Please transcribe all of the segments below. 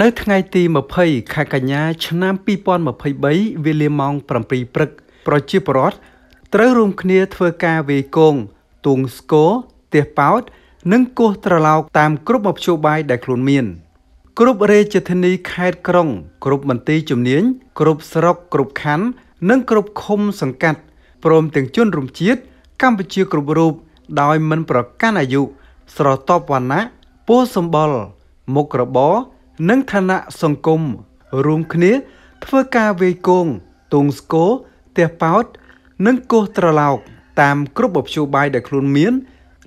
នៅថ្ងៃទី20ខែកញ្ញាឆ្នាំ2023វេលាម៉ោង7ព្រឹក ប្រជាពលរដ្ឋត្រូវរួមគ្នាធ្វើការវាយគងទួងស្គរទះប៉ោតនិងគោះត្រឡោកតាមគ្រប់មធ្យោបាយដែលខ្លួនមាន គ្រប់រាជធានីខេត្តក្រុង គ្រប់មន្ទីរជំនាញគ្រប់ស្រុកគ្រប់ខណ្ឌនិងគ្រប់ឃុំសង្កាត់ព្រមទាំងជនរួមជាតិកម្ពុជាគ្រប់រូប ដោយមិនប្រកាន់អាយុស្រទាប់វណ្ណៈពូសម្បល់មុខរបរនិងឋានៈសង្គមរួមគ្នាធ្វើការវេយគងទងស្គរផ្ទះប៉ោតនិងគោះត្រឡោកតាម គ្រប់បព្វជុបាយដែលខ្លួនមាន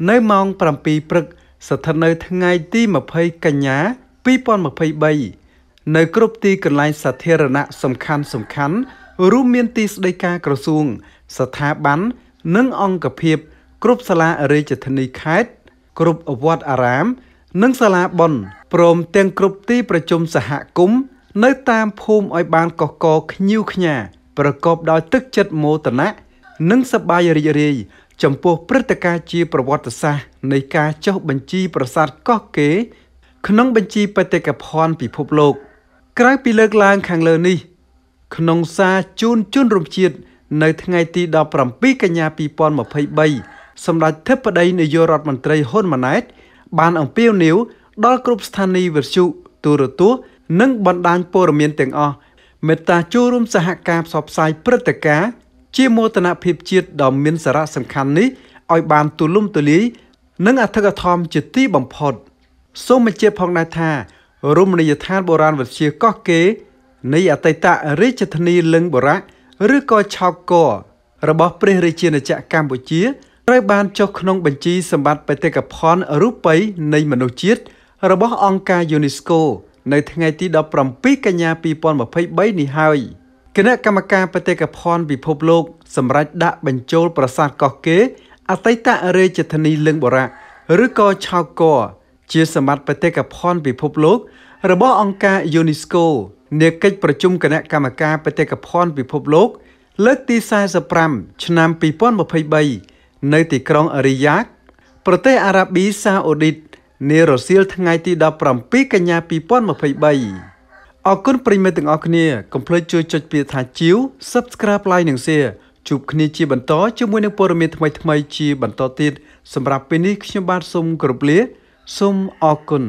នៅម៉ោង7ព្រឹក ស្ថិតនៅថ្ងៃទី20កញ្ញា2023នៅ គ្រប់ទីកន្លែងសាធារណៈសំខាន់សំខាន់ រួមមានទីស្តីការក្រសួង ស្ថាប័ននិងអង្គភាព គ្រប់សាលារាជធានីខេត្តគ្រប់វត្តអារាម និងសាលាបុណ្យព្រមទាំងគ្រប់ទី ប្រជុំសហគមន៍នៅតាមភូមិឲ្យបានកកកខ្ញៀវខ្ញា ប្រកបដោយទឹកចិត្តមោទនៈនិងសប្បាយរីករាយចំពោះព្រឹត្តិការណ៍ជា ប្រវត្តិសាស្ត្រនៃការចុះបញ្ជីប្រាសាទកោះកេរក្នុង បញ្ជីបេតិកភណ្ឌពិភពលោក ក្រៅពីលើកឡើងខាងលើនេះ ក្នុងសារជូនជូនរំជាតិនៅថ្ងៃ ទី17កញ្ញា2023សម្ដេចធិបតីនាយករដ្ឋមន្ត្រីហ៊ុនម៉ាណែតបានអំពាវនាវដល់គ្រប់ស្ថានីយ៍វិទ្យុទូរទស្សន៍និងបណ្ដាញព័ត៌មានទាំងអស់មេត្តាចូលរួមសហការផ្សព្វផ្សាយព្រឹត្តិការណ៍ជាមោទនភាពជាតិដ៏មានសារៈសំខាន់នេះឲ្យបានទូលំទូលាយនិងអធិកអធមជាទីបំផុត សូមបញ្ជាក់ផងដែរថារមណីយដ្ឋានបុរាណវិទ្យាកោះកេរនៃអតីតរាជធានីលឹងបរៈឬក៏ឆោកក របស់ព្រះរាជាណាចក្រកម្ពុជាត្រូវបានចុះក្នុងបញ្ជីសម្បត្តិបេតិកភណ្ឌរូបីនៃមនុស្សជាតិរបស់អង្គការ UNESCO នៅថ្ងៃ ទី17កញ្ញា2023នេះហើយគណៈកម្មការបេតិកភណ្ឌពិភពលោកសម្រាប់ដាក់បញ្ចូលប្រាសាទកោះកេរអតីតរាជធានីលឹងបរៈឬក៏ឆៅកោជាសម្បត្តិបេតិកភណ្ឌពិភពលោក របស់អង្គការ UNESCO នាកិច្ចប្រជុំគណៈកម្មការបេតិកភណ្ឌពិភពលោកលើកទី45ឆ្នាំ2023នៅទីក្រុងរីយ៉ាកប្រទេសអារ៉ាប៊ីសាអូឌីតនារសៀលថ្ងៃទី17កញ្ញា2023អរគុណប្រិមិត្តទាំងអស់គ្នាកុំភ្លេចជួយចុចពាក្យថាជីវ Subscribe Like និង Share ជួបគ្នាជាបន្តជាមួយនឹងព័ត៌មានថ្មីៗជាបន្តទៀតសម្រាប់ពេលនេះខ្ញុំបាទសូមគោរពលាសូមអរគុណ